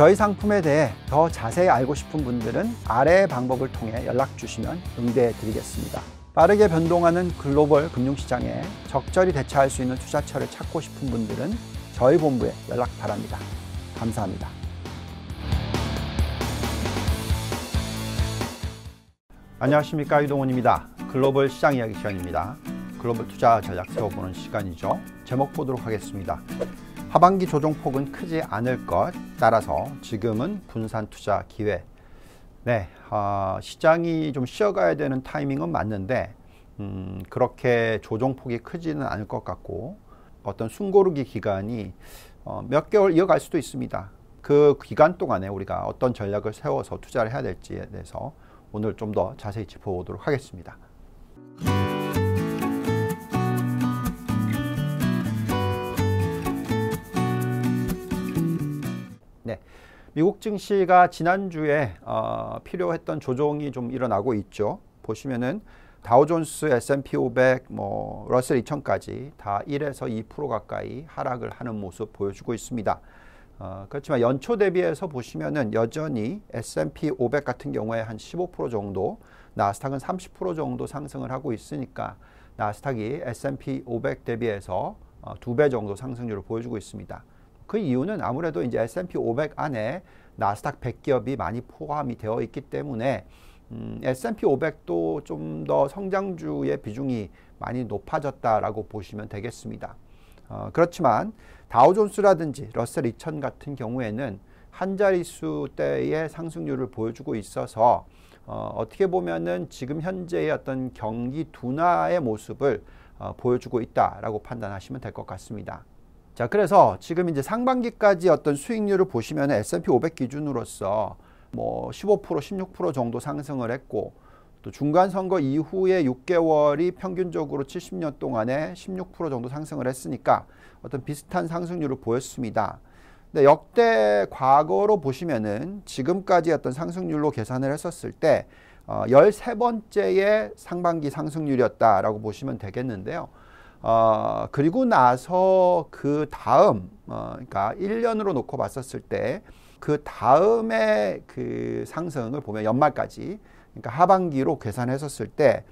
저희 상품에 대해 더 자세히 알고 싶은 분들은 아래의 방법을 통해 연락 주시면 응대해 드리겠습니다. 빠르게 변동하는 글로벌 금융시장에 적절히 대처할 수 있는 투자처를 찾고 싶은 분들은 저희 본부에 연락 바랍니다. 감사합니다. 안녕하십니까 이동훈입니다. 글로벌 시장 이야기 시간입니다. 글로벌 투자 전략 세워보는 시간이죠. 제목 보도록 하겠습니다. 하반기 조정폭은 크지 않을 것 따라서 지금은 분산 투자 기회 네 어, 시장이 좀 쉬어가야 되는 타이밍은 맞는데 음, 그렇게 조정폭이 크지는 않을 것 같고 어떤 숨고르기 기간이 어, 몇 개월 이어갈 수도 있습니다 그 기간 동안에 우리가 어떤 전략을 세워서 투자를 해야 될지에 대해서 오늘 좀 더 자세히 짚어보도록 하겠습니다. 미국 증시가 지난주에 어, 필요했던 조정이 좀 일어나고 있죠. 보시면은 다우존스, S&P 500, 뭐 러셀 2000까지 다 1에서 2% 가까이 하락을 하는 모습 보여주고 있습니다. 어, 그렇지만 연초 대비해서 보시면은 여전히 S&P 500 같은 경우에 한 15% 정도, 나스닥은 30% 정도 상승을 하고 있으니까 나스닥이 S&P 500 대비해서 어, 두배 정도 상승률을 보여주고 있습니다. 그 이유는 아무래도 이제 S&P 500 안에 나스닥 100기업이 많이 포함이 되어 있기 때문에 음, S&P 500도 좀 더 성장주의 비중이 많이 높아졌다라고 보시면 되겠습니다. 어, 그렇지만 다우존스라든지 러셀 2000 같은 경우에는 한 자릿수 대의 상승률을 보여주고 있어서 어, 어떻게 보면은 지금 현재의 어떤 경기 둔화의 모습을 어, 보여주고 있다라고 판단하시면 될 것 같습니다. 자, 그래서 지금 이제 상반기까지 어떤 수익률을 보시면 S&P 500 기준으로서 뭐15% 16% 정도 상승을 했고 또 중간 선거 이후에 6개월이 평균적으로 70년 동안에 16% 정도 상승을 했으니까 어떤 비슷한 상승률을 보였습니다. 근데 역대 과거로 보시면은 지금까지 어떤 상승률로 계산을 했었을 때 어, 13번째의 상반기 상승률이었다라고 보시면 되겠는데요. 어, 그리고 나서 그 다음, 어, 그러니까 1년으로 놓고 봤었을 때 그 다음에 그 상승을 보면 연말까지, 그러니까 하반기로 계산했었을 때,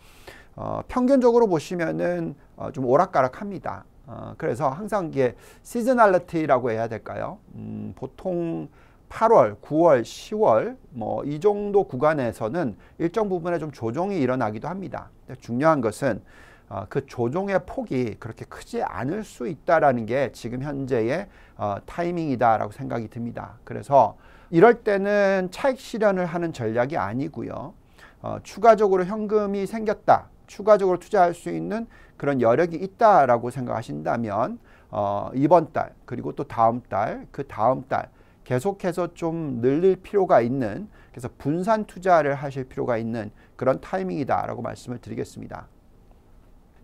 어, 평균적으로 보시면은 어, 좀 오락가락 합니다. 어, 그래서 항상 이게 시즌알리티라고 해야 될까요? 음, 보통 8월, 9월, 10월 뭐 이 정도 구간에서는 일정 부분에 좀 조정이 일어나기도 합니다. 근데 중요한 것은 아, 그 조종의 폭이 그렇게 크지 않을 수 있다라는 게 지금 현재의 어, 타이밍이다라고 생각이 듭니다. 그래서 이럴 때는 차익 실현을 하는 전략이 아니고요. 어, 추가적으로 현금이 생겼다. 추가적으로 투자할 수 있는 그런 여력이 있다라고 생각하신다면 어, 이번 달 그리고 또 다음 달 그 다음 달 계속해서 좀 늘릴 필요가 있는 그래서 분산 투자를 하실 필요가 있는 그런 타이밍이다라고 말씀을 드리겠습니다.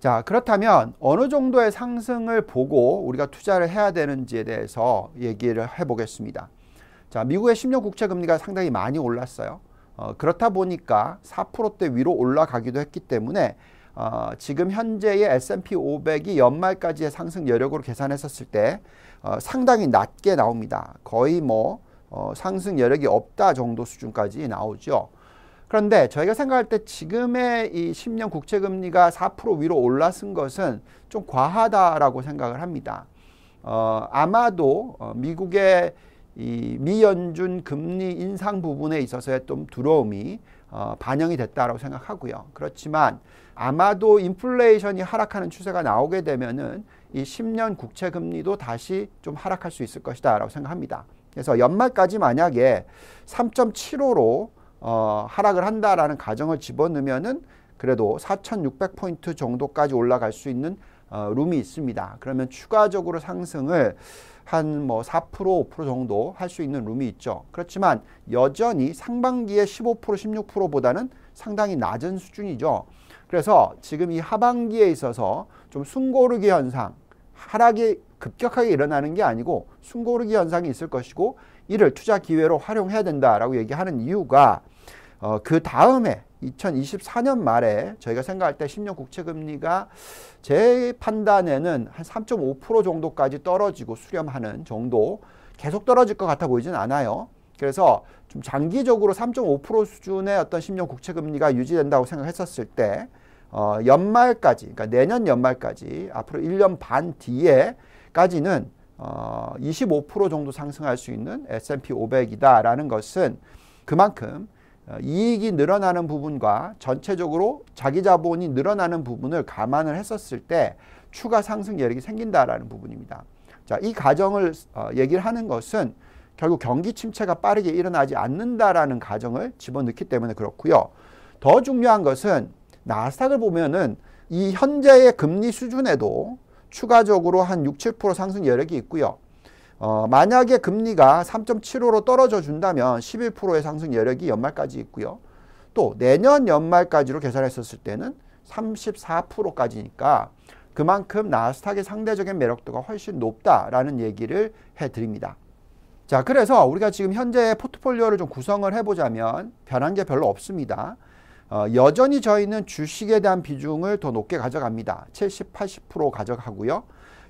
자, 그렇다면 어느 정도의 상승을 보고 우리가 투자를 해야 되는지에 대해서 얘기를 해보겠습니다. 자, 미국의 10년 국채 금리가 상당히 많이 올랐어요. 어, 그렇다 보니까 4%대 위로 올라가기도 했기 때문에 어, 지금 현재의 S&P 500이 연말까지의 상승 여력으로 계산했었을 때 어, 상당히 낮게 나옵니다. 거의 뭐 어, 상승 여력이 없다 정도 수준까지 나오죠. 그런데 저희가 생각할 때 지금의 이 10년 국채 금리가 4% 위로 올라선 것은 좀 과하다라고 생각을 합니다. 어, 아마도 어, 미국의 이 미연준 금리 인상 부분에 있어서의 좀 두려움이 어, 반영이 됐다라고 생각하고요. 그렇지만 아마도 인플레이션이 하락하는 추세가 나오게 되면은 이 10년 국채 금리도 다시 좀 하락할 수 있을 것이다라고 생각합니다. 그래서 연말까지 만약에 3.75로 어, 하락을 한다라는 가정을 집어넣으면은 그래도 4,600포인트 정도까지 올라갈 수 있는 어, 룸이 있습니다. 그러면 추가적으로 상승을 한 뭐 4% 5% 정도 할 수 있는 룸이 있죠. 그렇지만 여전히 상반기에 15% 16%보다는 상당히 낮은 수준이죠. 그래서 지금 이 하반기에 있어서 좀 숨고르기 현상, 하락이 급격하게 일어나는 게 아니고 숨고르기 현상이 있을 것이고 이를 투자 기회로 활용해야 된다라고 얘기하는 이유가 어, 그 다음에 2024년 말에 저희가 생각할 때 10년 국채금리가 제 판단에는 한 3.5% 정도까지 떨어지고 수렴하는 정도 계속 떨어질 것 같아 보이진 않아요. 그래서 좀 장기적으로 3.5% 수준의 어떤 10년 국채금리가 유지된다고 생각했었을 때 어, 연말까지, 그러니까 내년 연말까지 앞으로 1년 반 뒤에까지는 어, 25% 정도 상승할 수 있는 S&P 500이다라는 것은 그만큼 어, 이익이 늘어나는 부분과 전체적으로 자기 자본이 늘어나는 부분을 감안을 했었을 때 추가 상승 여력이 생긴다라는 부분입니다. 자, 이 가정을 어, 얘기를 하는 것은 결국 경기 침체가 빠르게 일어나지 않는다라는 가정을 집어넣기 때문에 그렇고요. 더 중요한 것은 나스닥을 보면은 이 현재의 금리 수준에도 추가적으로 한 6, 7% 상승 여력이 있고요. 어, 만약에 금리가 3.75로 떨어져 준다면 11%의 상승 여력이 연말까지 있고요. 또 내년 연말까지로 계산했었을 때는 34%까지니까 그만큼 나스닥의 상대적인 매력도가 훨씬 높다라는 얘기를 해드립니다. 자, 그래서 우리가 지금 현재 포트폴리오를 좀 구성을 해보자면 변한 게 별로 없습니다. 어, 여전히 저희는 주식에 대한 비중을 더 높게 가져갑니다. 70, 80% 가져가고요.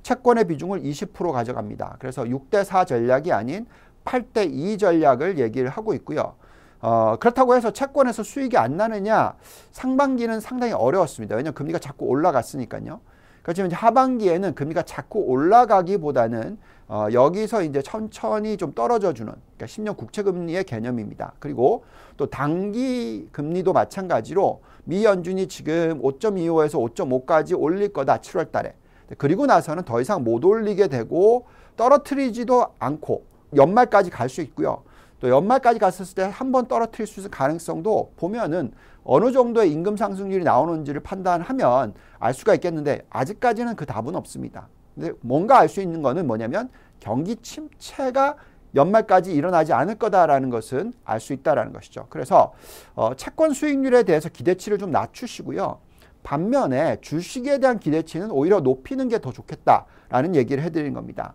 채권의 비중을 20% 가져갑니다. 그래서 6대4 전략이 아닌 8대2 전략을 얘기를 하고 있고요. 어, 그렇다고 해서 채권에서 수익이 안 나느냐 상반기는 상당히 어려웠습니다. 왜냐하면 금리가 자꾸 올라갔으니까요. 그렇지만 이제 하반기에는 금리가 자꾸 올라가기보다는 어, 여기서 이제 천천히 좀 떨어져주는 그러니까 10년 국채금리의 개념입니다. 그리고 또 단기 금리도 마찬가지로 미 연준이 지금 5.25에서 5.5까지 올릴 거다 7월 달에 그리고 나서는 더 이상 못 올리게 되고 떨어뜨리지도 않고 연말까지 갈 수 있고요. 또 연말까지 갔을 때 한 번 떨어뜨릴 수있을 가능성도 보면은 어느 정도의 임금 상승률이 나오는지를 판단하면 알 수가 있겠는데 아직까지는 그 답은 없습니다. 근데 뭔가 알 수 있는 거는 뭐냐면 경기 침체가 연말까지 일어나지 않을 거다라는 것은 알 수 있다라는 것이죠. 그래서 어 채권 수익률에 대해서 기대치를 좀 낮추시고요. 반면에 주식에 대한 기대치는 오히려 높이는 게 더 좋겠다라는 얘기를 해드린 겁니다.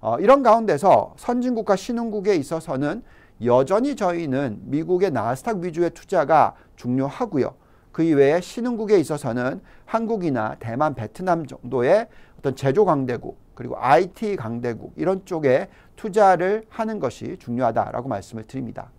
어, 이런 가운데서 선진국과 신흥국에 있어서는 여전히 저희는 미국의 나스닥 위주의 투자가 중요하고요. 그 이외에 신흥국에 있어서는 한국이나 대만, 베트남 정도의 어떤 제조 강대국 그리고 IT 강대국 이런 쪽에 투자를 하는 것이 중요하다라고 말씀을 드립니다.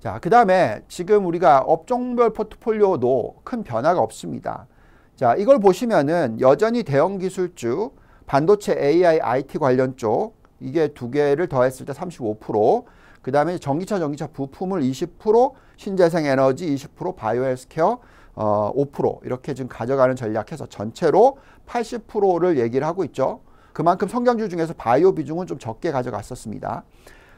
자, 그 다음에 지금 우리가 업종별 포트폴리오도 큰 변화가 없습니다. 자, 이걸 보시면은 여전히 대형 기술주, 반도체 AI, IT 관련 쪽 이게 두 개를 더했을 때 35%, 그 다음에 전기차, 전기차 부품을 20%, 신재생 에너지 20%, 바이오 헬스케어 어, 5% 이렇게 지금 가져가는 전략해서 전체로 80%를 얘기를 하고 있죠. 그만큼 성장주 중에서 바이오 비중은 좀 적게 가져갔었습니다.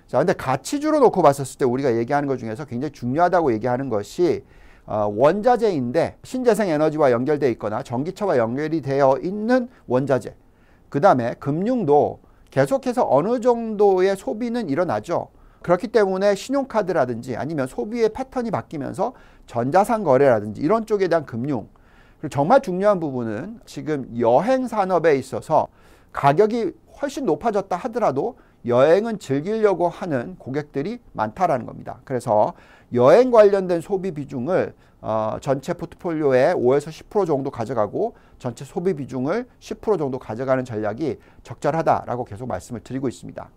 자, 근데 가치주로 놓고 봤었을 때 우리가 얘기하는 것 중에서 굉장히 중요하다고 얘기하는 것이 어, 원자재인데 신재생 에너지와 연결되어 있거나 전기차와 연결이 되어 있는 원자재. 그 다음에 금융도 계속해서 어느 정도의 소비는 일어나죠. 그렇기 때문에 신용카드라든지 아니면 소비의 패턴이 바뀌면서 전자상 거래라든지 이런 쪽에 대한 금융. 그리고 정말 중요한 부분은 지금 여행 산업에 있어서 가격이 훨씬 높아졌다 하더라도 여행은 즐기려고 하는 고객들이 많다라는 겁니다. 그래서 여행 관련된 소비 비중을 어, 전체 포트폴리오의 5에서 10% 정도 가져가고 전체 소비 비중을 10% 정도 가져가는 전략이 적절하다라고 계속 말씀을 드리고 있습니다.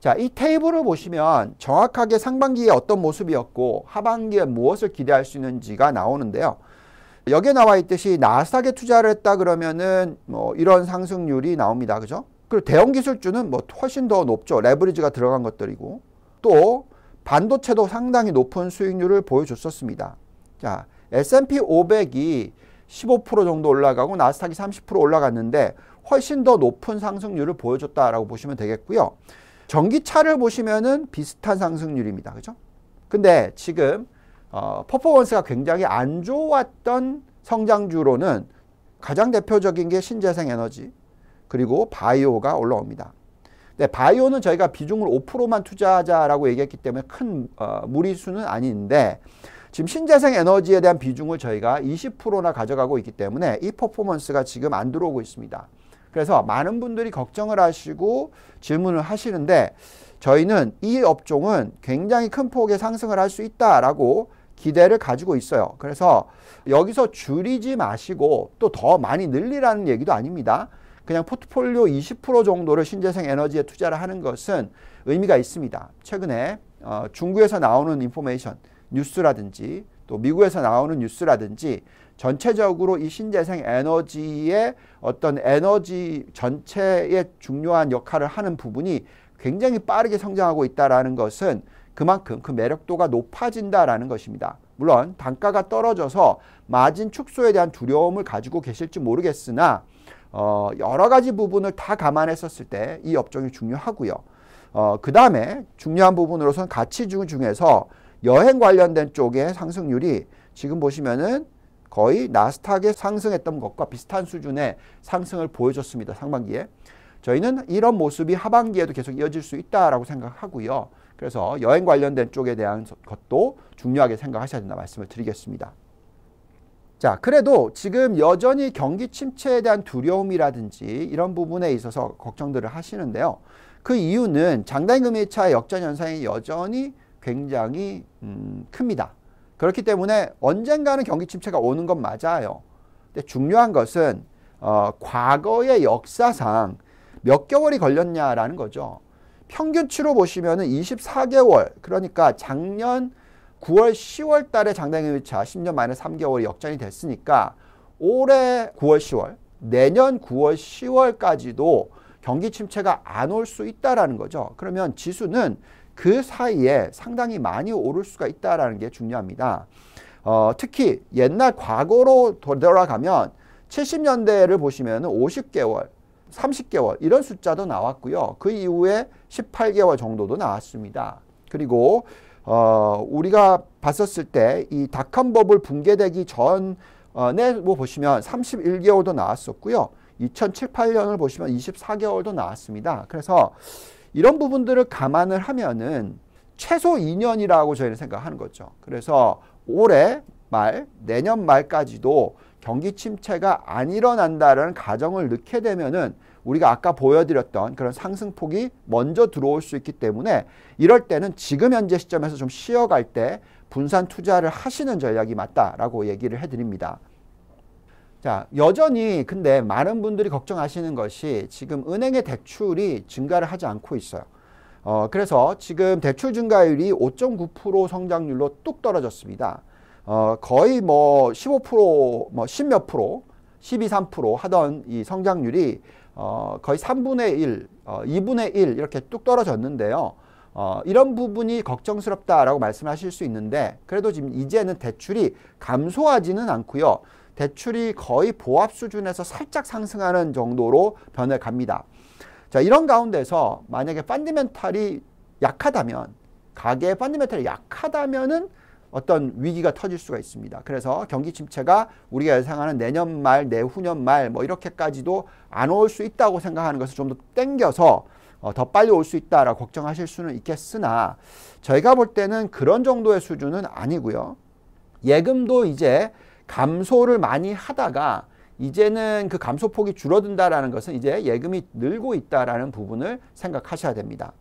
자, 이 테이블을 보시면 정확하게 상반기에 어떤 모습이었고 하반기에 무엇을 기대할 수 있는지가 나오는데요. 여기에 나와 있듯이 나스닥에 투자를 했다 그러면은 뭐 이런 상승률이 나옵니다. 그죠? 그리고 대형 기술주는 뭐 훨씬 더 높죠. 레버리지가 들어간 것들이고 또 반도체도 상당히 높은 수익률을 보여줬었습니다. 자, S&P 500이 15% 정도 올라가고 나스닥이 30% 올라갔는데 훨씬 더 높은 상승률을 보여줬다라고 보시면 되겠고요. 전기차를 보시면은 비슷한 상승률입니다. 그죠? 근데 지금 어, 퍼포먼스가 굉장히 안 좋았던 성장주로는 가장 대표적인 게 신재생 에너지 그리고 바이오가 올라옵니다. 근 네, 바이오는 저희가 비중을 5%만 투자하자라고 얘기했기 때문에 큰 어, 무리수는 아닌데 지금 신재생 에너지에 대한 비중을 저희가 20%나 가져가고 있기 때문에 이 퍼포먼스가 지금 안 들어오고 있습니다. 그래서 많은 분들이 걱정을 하시고 질문을 하시는데 저희는 이 업종은 굉장히 큰 폭의 상승을 할 수 있다라고 기대를 가지고 있어요. 그래서 여기서 줄이지 마시고 또 더 많이 늘리라는 얘기도 아닙니다. 그냥 포트폴리오 20% 정도를 신재생 에너지에 투자를 하는 것은 의미가 있습니다. 최근에 어, 중국에서 나오는 인포메이션, 뉴스라든지 또 미국에서 나오는 뉴스라든지 전체적으로 이 신재생 에너지의 어떤 에너지 전체의 중요한 역할을 하는 부분이 굉장히 빠르게 성장하고 있다라는 것은 그만큼 그 매력도가 높아진다라는 것입니다. 물론 단가가 떨어져서 마진 축소에 대한 두려움을 가지고 계실지 모르겠으나 어, 여러 가지 부분을 다 감안했었을 때 이 업종이 중요하고요. 어, 그 다음에 중요한 부분으로서는 가치 주 중에서 여행 관련된 쪽의 상승률이 지금 보시면은 거의 나스닥에 상승했던 것과 비슷한 수준의 상승을 보여줬습니다. 상반기에. 저희는 이런 모습이 하반기에도 계속 이어질 수 있다라고 생각하고요. 그래서 여행 관련된 쪽에 대한 것도 중요하게 생각하셔야 된다 말씀을 드리겠습니다. 자, 그래도 지금 여전히 경기 침체에 대한 두려움이라든지 이런 부분에 있어서 걱정들을 하시는데요. 그 이유는 장단 금리차 역전 현상이 여전히 굉장히 음, 큽니다. 그렇기 때문에 언젠가는 경기 침체가 오는 건 맞아요. 근데 중요한 것은 어, 과거의 역사상 몇 개월이 걸렸냐라는 거죠. 평균치로 보시면 24개월, 그러니까 작년 9월 10월 달에 장단기 교차 10년 만에 3개월이 역전이 됐으니까 올해 9월 10월 내년 9월 10월까지도 경기 침체가 안 올 수 있다라는 거죠. 그러면 지수는 그 사이에 상당히 많이 오를 수가 있다라는 게 중요합니다. 어, 특히 옛날 과거로 돌아가면 70년대를 보시면 50개월, 30개월 이런 숫자도 나왔고요. 그 이후에 18개월 정도도 나왔습니다. 그리고 어, 우리가 봤었을 때 이닷컴법을 붕괴되기 전에 뭐 보시면 31개월도 나왔었고요. 2007, 8년을 보시면 24개월도 나왔습니다. 그래서 이런 부분들을 감안을 하면은 최소 2년이라고 저희는 생각하는 거죠. 그래서 올해 말, 내년 말까지도 경기 침체가 안일어난다는 가정을 넣게 되면은 우리가 아까 보여드렸던 그런 상승폭이 먼저 들어올 수 있기 때문에 이럴 때는 지금 현재 시점에서 좀 쉬어갈 때 분산 투자를 하시는 전략이 맞다라고 얘기를 해드립니다. 자, 여전히 근데 많은 분들이 걱정하시는 것이 지금 은행의 대출이 증가를 하지 않고 있어요. 어, 그래서 지금 대출 증가율이 5.9% 성장률로 뚝 떨어졌습니다. 어, 거의 뭐 15%, 뭐 10몇 프로, 12, 3% 하던 이 성장률이 어, 거의 3분의 1, 어, 2분의 1 이렇게 뚝 떨어졌는데요. 어, 이런 부분이 걱정스럽다라고 말씀하실 수 있는데 그래도 지금 이제는 대출이 감소하지는 않고요. 대출이 거의 보합 수준에서 살짝 상승하는 정도로 변해갑니다. 자, 이런 가운데서 만약에 펀디멘탈이 약하다면 가계의 펀드멘탈이 약하다면은 어떤 위기가 터질 수가 있습니다. 그래서 경기 침체가 우리가 예상하는 내년 말, 내후년 말 뭐 이렇게까지도 안 올 수 있다고 생각하는 것을 좀 더 땡겨서 어, 더 빨리 올 수 있다라고 걱정하실 수는 있겠으나 저희가 볼 때는 그런 정도의 수준은 아니고요. 예금도 이제 감소를 많이 하다가 이제는 그 감소폭이 줄어든다라는 것은 이제 예금이 늘고 있다라는 부분을 생각하셔야 됩니다.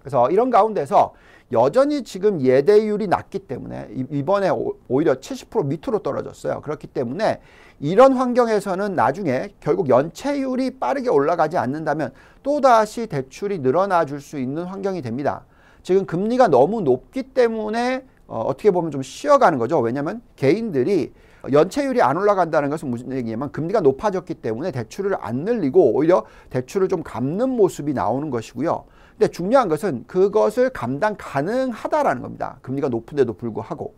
그래서 이런 가운데서 여전히 지금 예대율이 낮기 때문에 이번에 오히려 70% 밑으로 떨어졌어요. 그렇기 때문에 이런 환경에서는 나중에 결국 연체율이 빠르게 올라가지 않는다면 또다시 대출이 늘어나 줄 수 있는 환경이 됩니다. 지금 금리가 너무 높기 때문에 어, 어떻게 보면 좀 쉬어가는 거죠. 왜냐하면 개인들이 연체율이 안 올라간다는 것은 무슨 얘기냐면 금리가 높아졌기 때문에 대출을 안 늘리고 오히려 대출을 좀 갚는 모습이 나오는 것이고요. 근데 중요한 것은 그것을 감당 가능하다라는 겁니다. 금리가 높은데도 불구하고.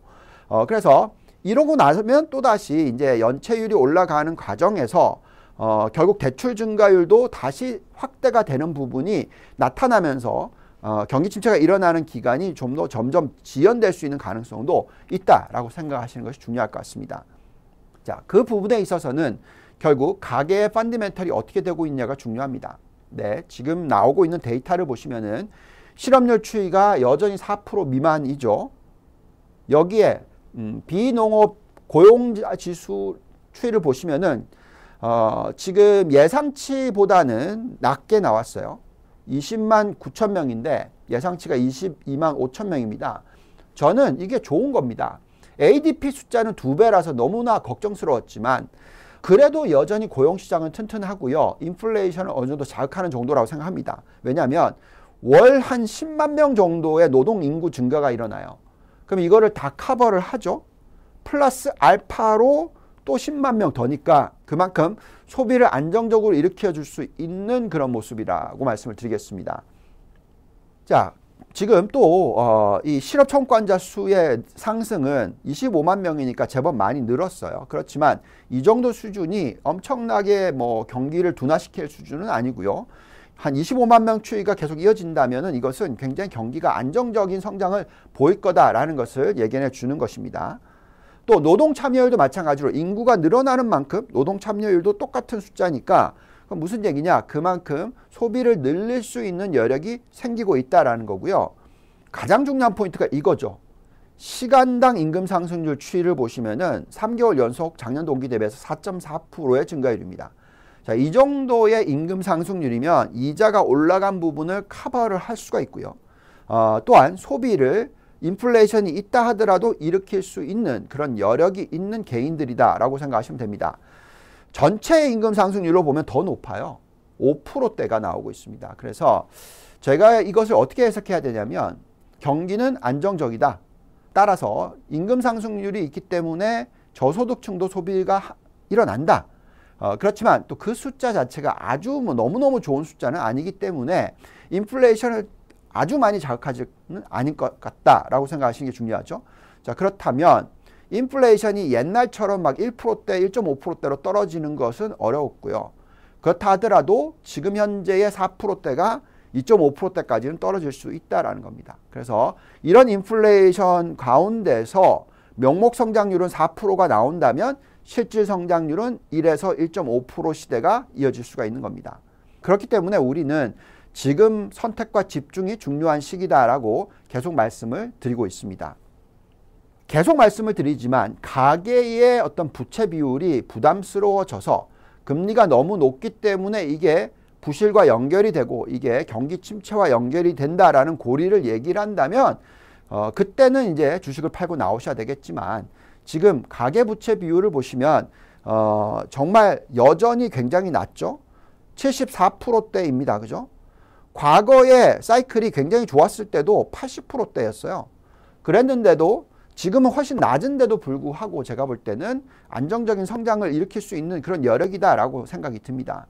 어, 그래서 이러고 나서면 또다시 이제 연체율이 올라가는 과정에서 어, 결국 대출 증가율도 다시 확대가 되는 부분이 나타나면서 어, 경기 침체가 일어나는 기간이 좀 더 점점 지연될 수 있는 가능성도 있다라고 생각하시는 것이 중요할 것 같습니다. 자, 그 부분에 있어서는 결국 가계의 펀디멘털이 어떻게 되고 있냐가 중요합니다. 네, 지금 나오고 있는 데이터를 보시면은 실업률 추이가 여전히 4% 미만이죠. 여기에 음, 비농업 고용자 지수 추이를 보시면은 어, 지금 예상치보다는 낮게 나왔어요. 20만 9천 명인데 예상치가 22만 5천 명입니다. 저는 이게 좋은 겁니다. ADP 숫자는 두 배라서 너무나 걱정스러웠지만 그래도 여전히 고용시장은 튼튼하고요. 인플레이션을 어느 정도 자극하는 정도라고 생각합니다. 왜냐하면 월 한 10만 명 정도의 노동 인구 증가가 일어나요. 그럼 이거를 다 커버를 하죠. 플러스 알파로 또 10만 명 더니까 그만큼 소비를 안정적으로 일으켜 줄 수 있는 그런 모습이라고 말씀을 드리겠습니다. 자, 지금 또이 어, 실업 청구환자 수의 상승은 25만 명이니까 제법 많이 늘었어요. 그렇지만 이 정도 수준이 엄청나게 뭐 경기를 둔화시킬 수준은 아니고요. 한 25만 명 추이가 계속 이어진다면 이것은 굉장히 경기가 안정적인 성장을 보일 거다라는 것을 예견해 주는 것입니다. 또 노동 참여율도 마찬가지로 인구가 늘어나는 만큼 노동 참여율도 똑같은 숫자니까 그럼 무슨 얘기냐? 그만큼 소비를 늘릴 수 있는 여력이 생기고 있다라는 거고요. 가장 중요한 포인트가 이거죠. 시간당 임금 상승률 추이를 보시면은 3개월 연속 작년 동기 대비해서 4.4%의 증가율입니다. 자, 이 정도의 임금 상승률이면 이자가 올라간 부분을 커버를 할 수가 있고요. 어, 또한 소비를 인플레이션이 있다 하더라도 일으킬 수 있는 그런 여력이 있는 개인들이다라고 생각하시면 됩니다. 전체 임금 상승률로 보면 더 높아요. 5%대가 나오고 있습니다. 그래서 제가 이것을 어떻게 해석해야 되냐면 경기는 안정적이다. 따라서 임금 상승률이 있기 때문에 저소득층도 소비가 일어난다. 어, 그렇지만 또 그 숫자 자체가 아주 뭐 너무너무 좋은 숫자는 아니기 때문에 인플레이션을 아주 많이 자극하지는 않을 것 같다라고 생각하시는 게 중요하죠. 자, 그렇다면 인플레이션이 옛날처럼 막 1%대, 1.5%대로 떨어지는 것은 어려웠고요. 그렇다 하더라도 지금 현재의 4%대가 2.5%대까지는 떨어질 수 있다라는 겁니다. 그래서 이런 인플레이션 가운데서 명목 성장률은 4%가 나온다면 실질 성장률은 1에서 1.5% 시대가 이어질 수가 있는 겁니다. 그렇기 때문에 우리는 지금 선택과 집중이 중요한 시기다라고 계속 말씀을 드리고 있습니다. 계속 말씀을 드리지만 가계의 어떤 부채 비율이 부담스러워져서 금리가 너무 높기 때문에 이게 부실과 연결이 되고 이게 경기 침체와 연결이 된다라는 고리를 얘기를 한다면 어, 그때는 이제 주식을 팔고 나오셔야 되겠지만 지금 가계 부채 비율을 보시면 어, 정말 여전히 굉장히 낮죠. 74%대입니다. 그죠? 과거에 사이클이 굉장히 좋았을 때도 80%대였어요. 그랬는데도 지금은 훨씬 낮은데도 불구하고 제가 볼 때는 안정적인 성장을 일으킬 수 있는 그런 여력이다라고 생각이 듭니다.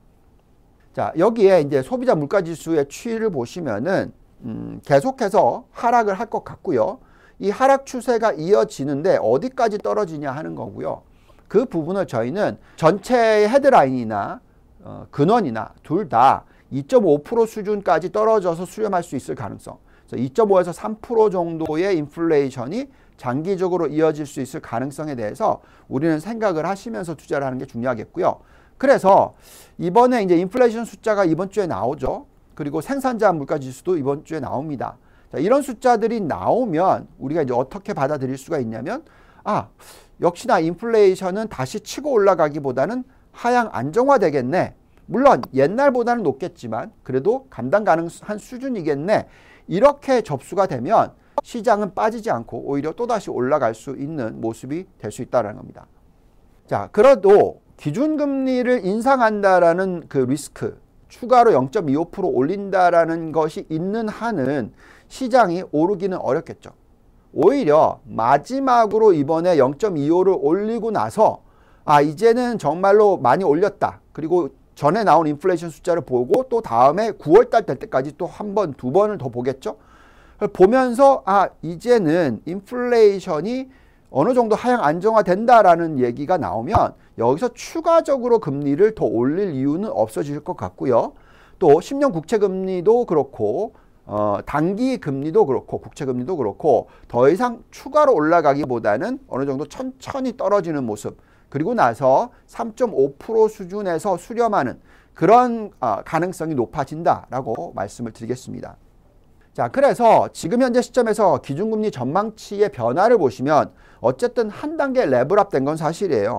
자, 여기에 이제 소비자 물가지수의 추이를 보시면은 음, 계속해서 하락을 할 것 같고요. 이 하락 추세가 이어지는데 어디까지 떨어지냐 하는 거고요. 그 부분을 저희는 전체의 헤드라인이나 어, 근원이나 둘 다 2.5% 수준까지 떨어져서 수렴할 수 있을 가능성. 2.5에서 3% 정도의 인플레이션이 장기적으로 이어질 수 있을 가능성에 대해서 우리는 생각을 하시면서 투자를 하는 게 중요하겠고요. 그래서 이번에 이제 인플레이션 숫자가 이번 주에 나오죠. 그리고 생산자 물가 지수도 이번 주에 나옵니다. 자, 이런 숫자들이 나오면 우리가 이제 어떻게 받아들일 수가 있냐면 아, 역시나 인플레이션은 다시 치고 올라가기보다는 하향 안정화되겠네. 물론 옛날보다는 높겠지만 그래도 감당 가능한 수준이겠네. 이렇게 접수가 되면 시장은 빠지지 않고 오히려 또다시 올라갈 수 있는 모습이 될 수 있다는 겁니다. 자, 그래도 기준금리를 인상한다라는 그 리스크, 추가로 0.25% 올린다라는 것이 있는 한은 시장이 오르기는 어렵겠죠. 오히려 마지막으로 이번에 0.25를 올리고 나서 아, 이제는 정말로 많이 올렸다. 그리고 전에 나온 인플레이션 숫자를 보고 또 다음에 9월 달될 때까지 또 한 번, 두 번을 더 보겠죠. 보면서 아 이제는 인플레이션이 어느 정도 하향 안정화된다라는 얘기가 나오면 여기서 추가적으로 금리를 더 올릴 이유는 없어질 것 같고요. 또 10년 국채 금리도 그렇고 어, 단기 금리도 그렇고 국채 금리도 그렇고 더 이상 추가로 올라가기보다는 어느 정도 천천히 떨어지는 모습 그리고 나서 3.5% 수준에서 수렴하는 그런 어, 가능성이 높아진다라고 말씀을 드리겠습니다. 자, 그래서 지금 현재 시점에서 기준금리 전망치의 변화를 보시면 어쨌든 한 단계 레벨업 된 건 사실이에요.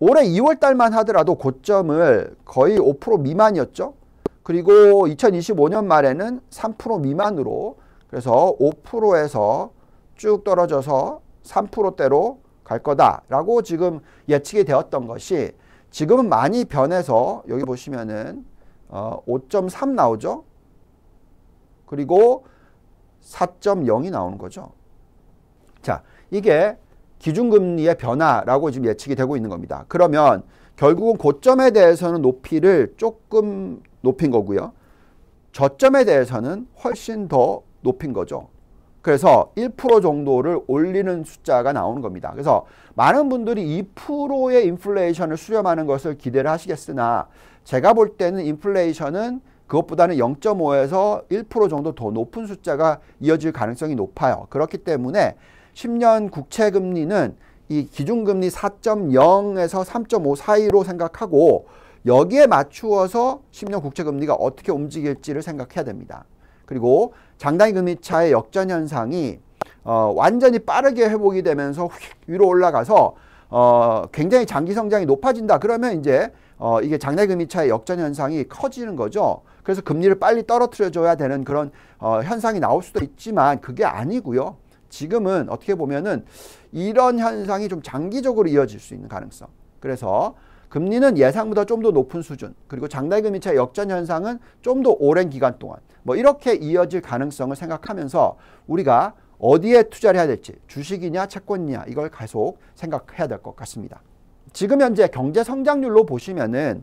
올해 2월 달만 하더라도 고점을 거의 5% 미만이었죠. 그리고 2025년 말에는 3% 미만으로 그래서 5%에서 쭉 떨어져서 3%대로 갈 거다라고 지금 예측이 되었던 것이 지금은 많이 변해서 여기 보시면은 어, 5.3 나오죠. 그리고 4.0이 나오는 거죠. 자, 이게 기준금리의 변화라고 지금 예측이 되고 있는 겁니다. 그러면 결국은 고점에 대해서는 높이를 조금 높인 거고요. 저점에 대해서는 훨씬 더 높인 거죠. 그래서 1% 정도를 올리는 숫자가 나오는 겁니다. 그래서 많은 분들이 2%의 인플레이션을 수렴하는 것을 기대를 하시겠으나 제가 볼 때는 인플레이션은 그것보다는 0.5에서 1% 정도 더 높은 숫자가 이어질 가능성이 높아요. 그렇기 때문에 10년 국채 금리는 이 기준금리 4.0에서 3.5 사이로 생각하고 여기에 맞추어서 10년 국채 금리가 어떻게 움직일지를 생각해야 됩니다. 그리고 장단기 금리 차의 역전 현상이 어, 완전히 빠르게 회복이 되면서 휙 위로 올라가서 어, 굉장히 장기 성장이 높아진다. 그러면 이제 어, 이게 장래금리 차의 역전 현상이 커지는 거죠. 그래서 금리를 빨리 떨어뜨려줘야 되는 그런 어, 현상이 나올 수도 있지만 그게 아니고요. 지금은 어떻게 보면은 이런 현상이 좀 장기적으로 이어질 수 있는 가능성. 그래서 금리는 예상보다 좀 더 높은 수준, 그리고 장대금리 차 역전 현상은 좀 더 오랜 기간 동안 뭐 이렇게 이어질 가능성을 생각하면서 우리가 어디에 투자를 해야 될지 주식이냐 채권이냐 이걸 계속 생각해야 될 것 같습니다. 지금 현재 경제 성장률로 보시면은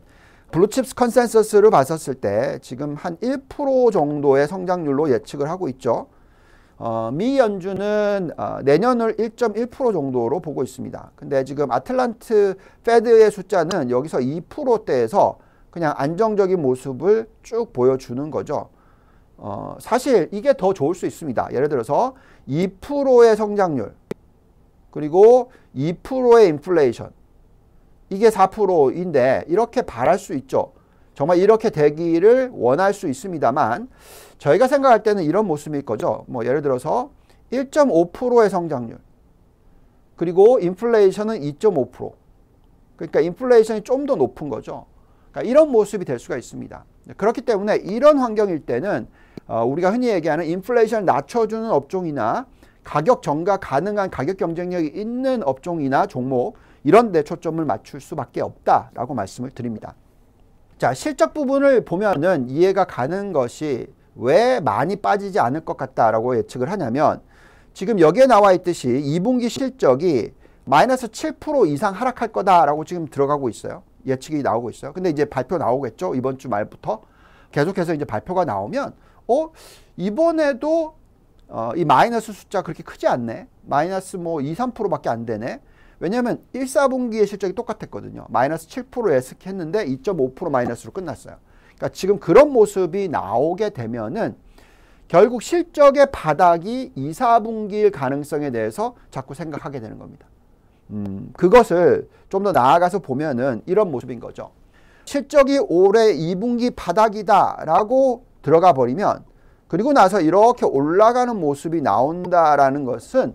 블루칩스 컨센서스를 봤었을 때 지금 한 1% 정도의 성장률로 예측을 하고 있죠. 어, 미 연준은 어, 내년을 1.1% 정도로 보고 있습니다. 근데 지금 아틀란트 페드의 숫자는 여기서 2%대에서 그냥 안정적인 모습을 쭉 보여주는 거죠. 어, 사실 이게 더 좋을 수 있습니다. 예를 들어서 2%의 성장률 그리고 2%의 인플레이션 이게 4%인데 이렇게 바랄 수 있죠. 정말 이렇게 되기를 원할 수 있습니다만 저희가 생각할 때는 이런 모습일 거죠. 뭐 예를 들어서 1.5%의 성장률 그리고 인플레이션은 2.5% 그러니까 인플레이션이 좀 더 높은 거죠. 그러니까 이런 모습이 될 수가 있습니다. 그렇기 때문에 이런 환경일 때는 어, 우리가 흔히 얘기하는 인플레이션을 낮춰주는 업종이나 가격 정가 가능한 가격 경쟁력이 있는 업종이나 종목 이런 데 초점을 맞출 수밖에 없다라고 말씀을 드립니다. 자, 실적 부분을 보면은 이해가 가는 것이 왜 많이 빠지지 않을 것 같다라고 예측을 하냐면 지금 여기에 나와 있듯이 2분기 실적이 마이너스 7% 이상 하락할 거다라고 지금 들어가고 있어요. 예측이 나오고 있어요. 근데 이제 발표 나오겠죠. 이번 주 말부터 계속해서 이제 발표가 나오면 어 이번에도 어, 이 마이너스 숫자 그렇게 크지 않네. 마이너스 뭐 2, 3%밖에 안 되네. 왜냐하면 1, 4분기의 실적이 똑같았거든요. 마이너스 7%에서했는데2.5% 마이너스로 끝났어요. 그러니까 지금 그런 모습이 나오게 되면은 결국 실적의 바닥이 2, 4분기일 가능성에 대해서 자꾸 생각하게 되는 겁니다. 음, 그것을 좀 더 나아가서 보면은 이런 모습인 거죠. 실적이 올해 2분기 바닥이다라고 들어가 버리면 그리고 나서 이렇게 올라가는 모습이 나온다라는 것은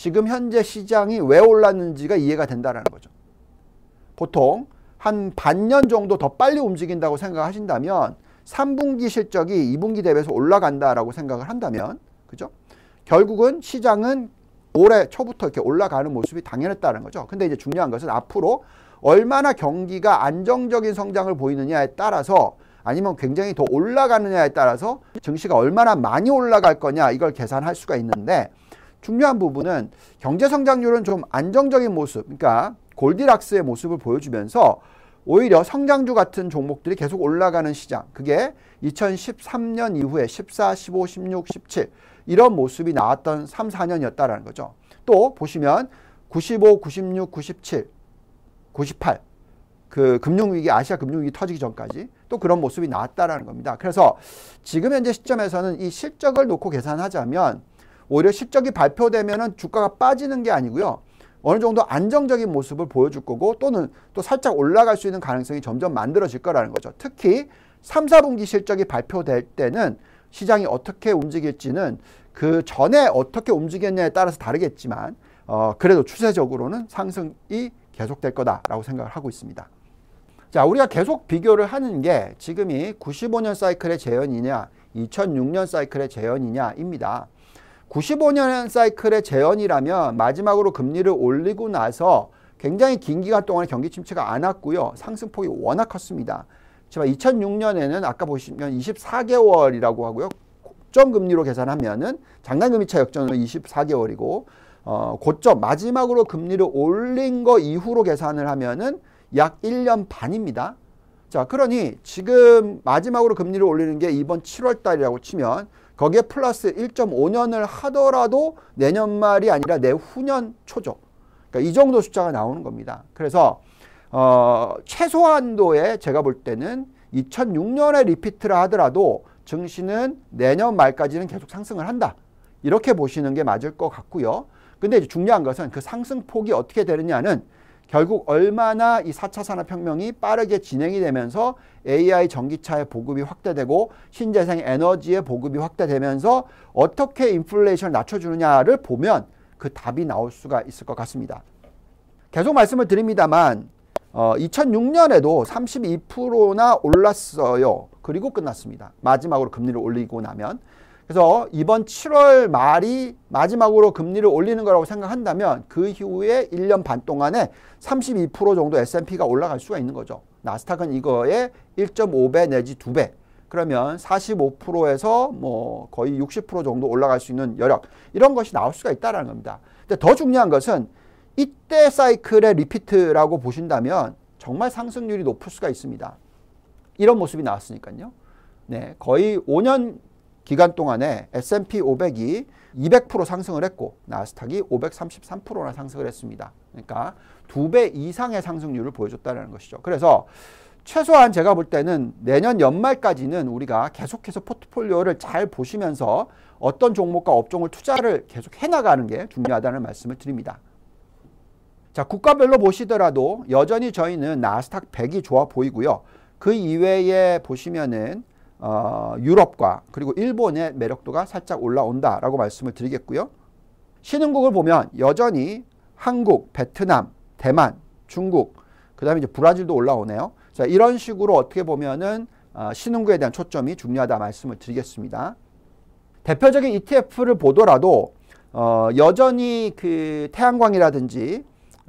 지금 현재 시장이 왜 올랐는지가 이해가 된다는 거죠. 보통 한 반년 정도 더 빨리 움직인다고 생각하신다면 3분기 실적이 2분기 대비해서 올라간다라고 생각을 한다면 그죠? 결국은 시장은 올해 초부터 이렇게 올라가는 모습이 당연했다는 거죠. 근데 이제 중요한 것은 앞으로 얼마나 경기가 안정적인 성장을 보이느냐에 따라서 아니면 굉장히 더 올라가느냐에 따라서 증시가 얼마나 많이 올라갈 거냐 이걸 계산할 수가 있는데 중요한 부분은 경제 성장률은 좀 안정적인 모습, 그러니까 골디락스의 모습을 보여주면서 오히려 성장주 같은 종목들이 계속 올라가는 시장. 그게 2013년 이후에 14, 15, 16, 17 이런 모습이 나왔던 3, 4년이었다라는 거죠. 또 보시면 95, 96, 97, 98. 그 금융위기, 아시아 금융위기 터지기 전까지 또 그런 모습이 나왔다라는 겁니다. 그래서 지금 현재 시점에서는 이 실적을 놓고 계산하자면 오히려 실적이 발표되면 주가가 빠지는 게 아니고요. 어느 정도 안정적인 모습을 보여줄 거고 또는 또 살짝 올라갈 수 있는 가능성이 점점 만들어질 거라는 거죠. 특히 3, 4분기 실적이 발표될 때는 시장이 어떻게 움직일지는 그 전에 어떻게 움직였냐에 따라서 다르겠지만 어, 그래도 추세적으로는 상승이 계속될 거다라고 생각을 하고 있습니다. 자, 우리가 계속 비교를 하는 게 지금이 95년 사이클의 재현이냐 2006년 사이클의 재현이냐입니다. 95년 사이클의 재현이라면 마지막으로 금리를 올리고 나서 굉장히 긴 기간 동안 경기 침체가 안 왔고요. 상승폭이 워낙 컸습니다. 2006년에는 아까 보시면 24개월이라고 하고요. 고점 금리로 계산하면은 장단금리 차역전은 24개월이고 어, 고점 마지막으로 금리를 올린 거 이후로 계산을 하면은 약 1년 반입니다. 자, 그러니 지금 마지막으로 금리를 올리는 게 이번 7월 달이라고 치면 거기에 플러스 1.5년을 하더라도 내년 말이 아니라 내후년 초죠. 그러니까 이 정도 숫자가 나오는 겁니다. 그래서 어, 최소한도에 제가 볼 때는 2006년에 리피트를 하더라도 증시는 내년 말까지는 계속 상승을 한다. 이렇게 보시는 게 맞을 것 같고요. 근데 중요한 것은 그 상승폭이 어떻게 되느냐는 결국 얼마나 이 4차 산업혁명이 빠르게 진행이 되면서 AI 전기차의 보급이 확대되고 신재생 에너지의 보급이 확대되면서 어떻게 인플레이션을 낮춰주느냐를 보면 그 답이 나올 수가 있을 것 같습니다. 계속 말씀을 드립니다만 어, 2006년에도 32%나 올랐어요. 그리고 끝났습니다. 마지막으로 금리를 올리고 나면 그래서 이번 7월 말이 마지막으로 금리를 올리는 거라고 생각한다면 그 이후에 1년 반 동안에 32% 정도 S&P가 올라갈 수가 있는 거죠. 나스닥은 이거에 1.5배 내지 2배. 그러면 45%에서 뭐 거의 60% 정도 올라갈 수 있는 여력 이런 것이 나올 수가 있다라는 겁니다. 근데 더 중요한 것은 이때 사이클의 리피트라고 보신다면 정말 상승률이 높을 수가 있습니다. 이런 모습이 나왔으니까요. 네, 거의 5년 기간 동안에 S&P 500이 200% 상승을 했고 나스닥이 533%나 상승을 했습니다. 그러니까 두 배 이상의 상승률을 보여줬다는 것이죠. 그래서 최소한 제가 볼 때는 내년 연말까지는 우리가 계속해서 포트폴리오를 잘 보시면서 어떤 종목과 업종을 투자를 계속 해나가는 게 중요하다는 말씀을 드립니다. 자, 국가별로 보시더라도 여전히 저희는 나스닥 100이 좋아 보이고요. 그 이외에 보시면은 어, 유럽과 그리고 일본의 매력도가 살짝 올라온다라고 말씀을 드리겠고요. 신흥국을 보면 여전히 한국, 베트남, 대만, 중국, 그 다음에 이제 브라질도 올라오네요. 자, 이런 식으로 어떻게 보면은 어, 신흥국에 대한 초점이 중요하다 말씀을 드리겠습니다. 대표적인 ETF를 보더라도 어, 여전히 그 태양광이라든지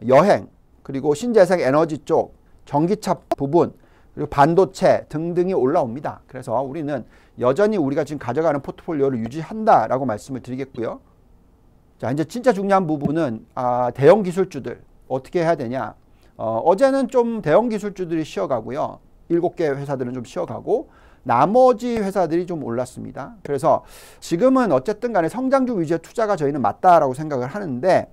여행 그리고 신재생 에너지 쪽 전기차 부분 그리고 반도체 등등이 올라옵니다. 그래서 우리는 여전히 우리가 지금 가져가는 포트폴리오를 유지한다라고 말씀을 드리겠고요. 자, 이제 진짜 중요한 부분은 아, 대형 기술주들 어떻게 해야 되냐? 어, 제는좀 대형 기술주들이 쉬어가고요. 일곱 개 회사들은 좀 쉬어가고 나머지 회사들이 좀 올랐습니다. 그래서 지금은 어쨌든 간에 성장주 위주의 투자가 저희는 맞다라고 생각을 하는데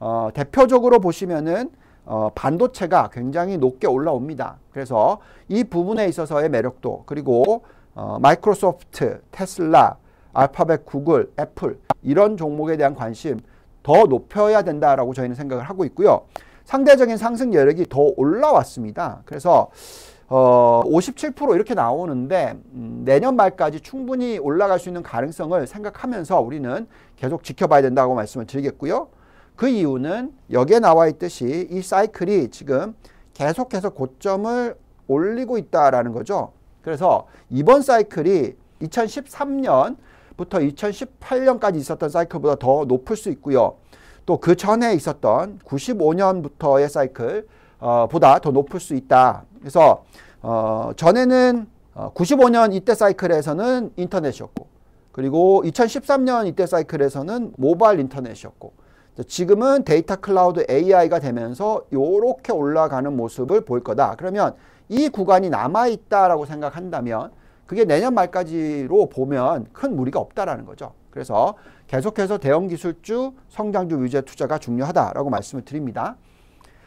어, 대표적으로 보시면은 어, 반도체가 굉장히 높게 올라옵니다. 그래서 이 부분에 있어서의 매력도 그리고 어, 마이크로소프트, 테슬라, 알파벳, 구글, 애플 이런 종목에 대한 관심 더 높여야 된다라고 저희는 생각을 하고 있고요. 상대적인 상승 여력이 더 올라왔습니다. 그래서 어, 57% 이렇게 나오는데 음, 내년 말까지 충분히 올라갈 수 있는 가능성을 생각하면서 우리는 계속 지켜봐야 된다고 말씀을 드리겠고요. 그 이유는 여기에 나와 있듯이 이 사이클이 지금 계속해서 고점을 올리고 있다라는 거죠. 그래서 이번 사이클이 2013년부터 2018년까지 있었던 사이클보다 더 높을 수 있고요. 또 그 전에 있었던 95년부터의 사이클 어, 보다 더 높을 수 있다. 그래서 어, 전에는 어, 95년 이때 사이클에서는 인터넷이었고 그리고 2013년 이때 사이클에서는 모바일 인터넷이었고 지금은 데이터 클라우드 AI가 되면서 이렇게 올라가는 모습을 볼 거다. 그러면 이 구간이 남아있다라고 생각한다면 그게 내년 말까지로 보면 큰 무리가 없다라는 거죠. 그래서 계속해서 대형 기술주, 성장주 위주의 투자가 중요하다라고 말씀을 드립니다.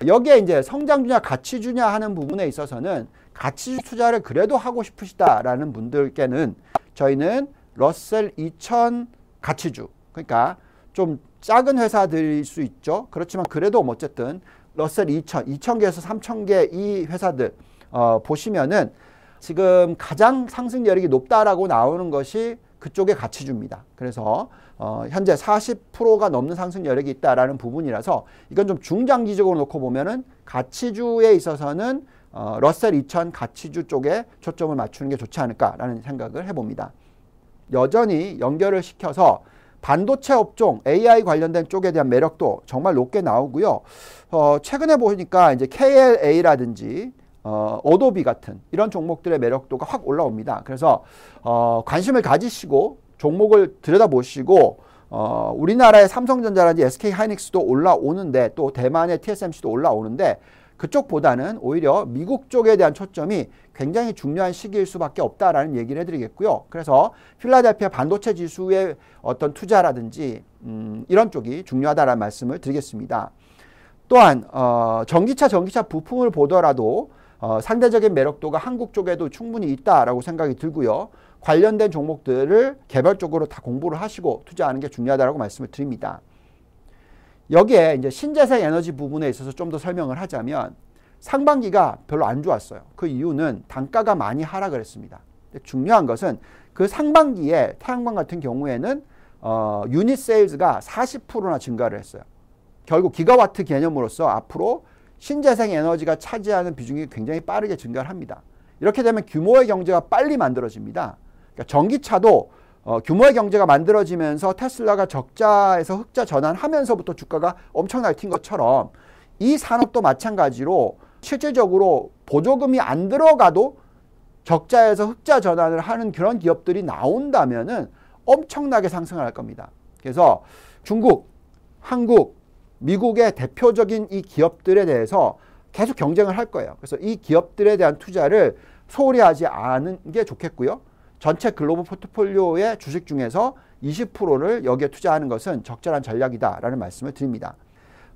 여기에 이제 성장주냐 가치주냐 하는 부분에 있어서는 가치 주 투자를 그래도 하고 싶으시다라는 분들께는 저희는 러셀 2000 가치주 그러니까 좀 작은 회사들일 수 있죠. 그렇지만 그래도 어쨌든 러셀 2000, 2000개에서 3000개 이 회사들 어, 보시면은 지금 가장 상승 여력이 높다라고 나오는 것이 그쪽의 가치주입니다. 그래서 어, 현재 40%가 넘는 상승 여력이 있다라는 부분이라서 이건 좀 중장기적으로 놓고 보면은 가치주에 있어서는 어, 러셀 2000 가치주 쪽에 초점을 맞추는 게 좋지 않을까라는 생각을 해봅니다. 여전히 연결을 시켜서 반도체 업종, AI 관련된 쪽에 대한 매력도 정말 높게 나오고요. 어, 최근에 보니까 이제 KLA라든지 어, 어도비 같은 이런 종목들의 매력도가 확 올라옵니다. 그래서 어, 관심을 가지시고 종목을 들여다보시고 어, 우리나라의 삼성전자라든지 SK 하이닉스도 올라오는데 또 대만의 TSMC도 올라오는데 그쪽보다는 오히려 미국 쪽에 대한 초점이 굉장히 중요한 시기일 수밖에 없다라는 얘기를 해드리겠고요. 그래서 필라델피아 반도체 지수의 어떤 투자라든지 음, 이런 쪽이 중요하다라는 말씀을 드리겠습니다. 또한 어, 전기차 전기차 부품을 보더라도 어, 상대적인 매력도가 한국 쪽에도 충분히 있다라고 생각이 들고요. 관련된 종목들을 개별적으로 다 공부를 하시고 투자하는 게 중요하다고 말씀을 드립니다. 여기에 이제 신재생 에너지 부분에 있어서 좀 더 설명을 하자면 상반기가 별로 안 좋았어요. 그 이유는 단가가 많이 하락을 했습니다. 중요한 것은 그 상반기에 태양광 같은 경우에는 어, 유닛 세일즈가 40%나 증가를 했어요. 결국 기가와트 개념으로서 앞으로 신재생 에너지가 차지하는 비중이 굉장히 빠르게 증가를 합니다. 이렇게 되면 규모의 경제가 빨리 만들어집니다. 그러니까 전기차도 어, 규모의 경제가 만들어지면서 테슬라가 적자에서 흑자 전환하면서부터 주가가 엄청나게 튄 것처럼 이 산업도 마찬가지로 실질적으로 보조금이 안 들어가도 적자에서 흑자 전환을 하는 그런 기업들이 나온다면 엄청나게 상승할 겁니다. 그래서 중국, 한국, 미국의 대표적인 이 기업들에 대해서 계속 경쟁을 할 거예요. 그래서 이 기업들에 대한 투자를 소홀히 하지 않은 게 좋겠고요. 전체 글로벌 포트폴리오의 주식 중에서 20%를 여기에 투자하는 것은 적절한 전략이다라는 말씀을 드립니다.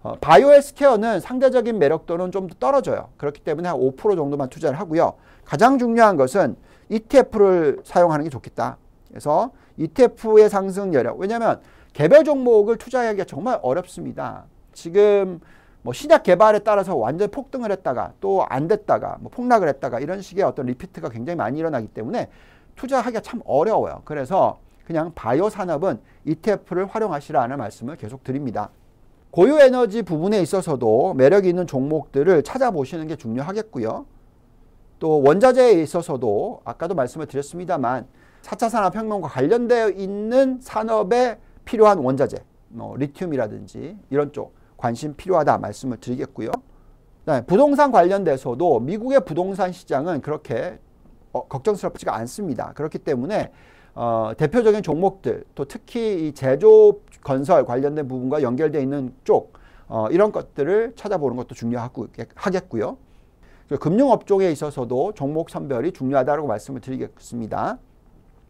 어, 바이오 헬스케어는 상대적인 매력도는 좀 더 떨어져요. 그렇기 때문에 한 5% 정도만 투자를 하고요. 가장 중요한 것은 ETF를 사용하는 게 좋겠다. 그래서 ETF의 상승 여력. 왜냐하면 개별 종목을 투자하기가 정말 어렵습니다. 지금 뭐 시작 개발에 따라서 완전 폭등을 했다가 또 안 됐다가 뭐 폭락을 했다가 이런 식의 어떤 리피트가 굉장히 많이 일어나기 때문에 투자하기가 참 어려워요. 그래서 그냥 바이오 산업은 ETF를 활용하시라는 말씀을 계속 드립니다. 고유 에너지 부분에 있어서도 매력 있는 종목들을 찾아보시는 게 중요하겠고요. 또 원자재에 있어서도 아까도 말씀을 드렸습니다만 4차 산업혁명과 관련되어 있는 산업에 필요한 원자재, 뭐 리튬이라든지 이런 쪽 관심 필요하다 말씀을 드리겠고요. 부동산 관련돼서도 미국의 부동산 시장은 그렇게 어, 걱정스럽지가 않습니다. 그렇기 때문에 어, 대표적인 종목들 또 특히 이 제조 건설 관련된 부분과 연결되어 있는 쪽 어, 이런 것들을 찾아보는 것도 중요하겠고요. 금융 업종에 있어서도 종목 선별이 중요하다고 말씀을 드리겠습니다.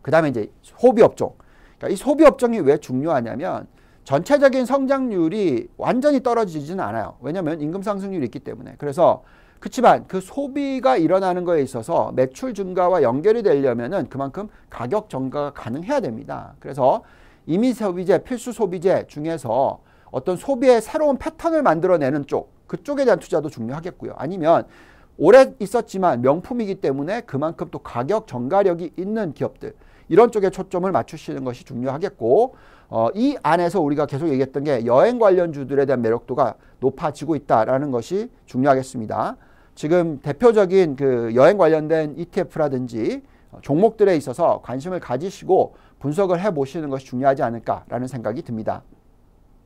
그 다음에 이제 소비 업종. 그러니까 이 소비 업종이 왜 중요하냐면 전체적인 성장률이 완전히 떨어지지는 않아요. 왜냐하면 임금 상승률이 있기 때문에. 그래서 그렇지만 그 소비가 일어나는 거에 있어서 매출 증가와 연결이 되려면 그만큼 가격 증가가 가능해야 됩니다. 그래서 이미 소비재, 필수 소비재 중에서 어떤 소비의 새로운 패턴을 만들어내는 쪽, 그쪽에 대한 투자도 중요하겠고요. 아니면 오래 있었지만 명품이기 때문에 그만큼 또 가격 정가력이 있는 기업들, 이런 쪽에 초점을 맞추시는 것이 중요하겠고, 어, 이 안에서 우리가 계속 얘기했던 게 여행 관련주들에 대한 매력도가 높아지고 있다라는 것이 중요하겠습니다. 지금 대표적인 그 여행 관련된 ETF라든지 종목들에 있어서 관심을 가지시고 분석을 해 보시는 것이 중요하지 않을까라는 생각이 듭니다.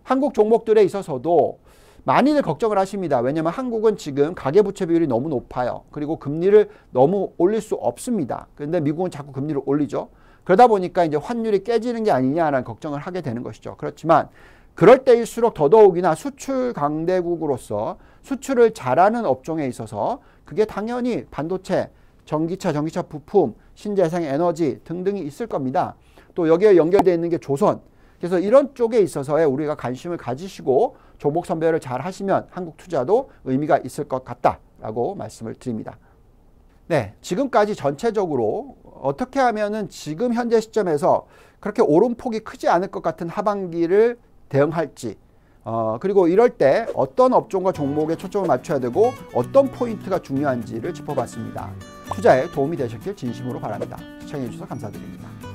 한국 종목들에 있어서도 많이들 걱정을 하십니다. 왜냐하면 한국은 지금 가계부채 비율이 너무 높아요. 그리고 금리를 너무 올릴 수 없습니다. 그런데 미국은 자꾸 금리를 올리죠. 그러다 보니까 이제 환율이 깨지는 게 아니냐라는 걱정을 하게 되는 것이죠. 그렇지만 그럴 때일수록 더더욱이나 수출 강대국으로서 수출을 잘하는 업종에 있어서 그게 당연히 반도체, 전기차, 전기차 부품, 신재생 에너지 등등이 있을 겁니다. 또 여기에 연결되어 있는 게 조선. 그래서 이런 쪽에 있어서의 우리가 관심을 가지시고 종목 선별을 잘 하시면 한국 투자도 의미가 있을 것 같다라고 말씀을 드립니다. 네, 지금까지 전체적으로 어떻게 하면은 지금 현재 시점에서 그렇게 오름폭이 크지 않을 것 같은 하반기를 대응할지 어, 그리고 이럴 때 어떤 업종과 종목에 초점을 맞춰야 되고 어떤 포인트가 중요한지를 짚어봤습니다. 투자에 도움이 되셨길 진심으로 바랍니다. 시청해주셔서 감사드립니다.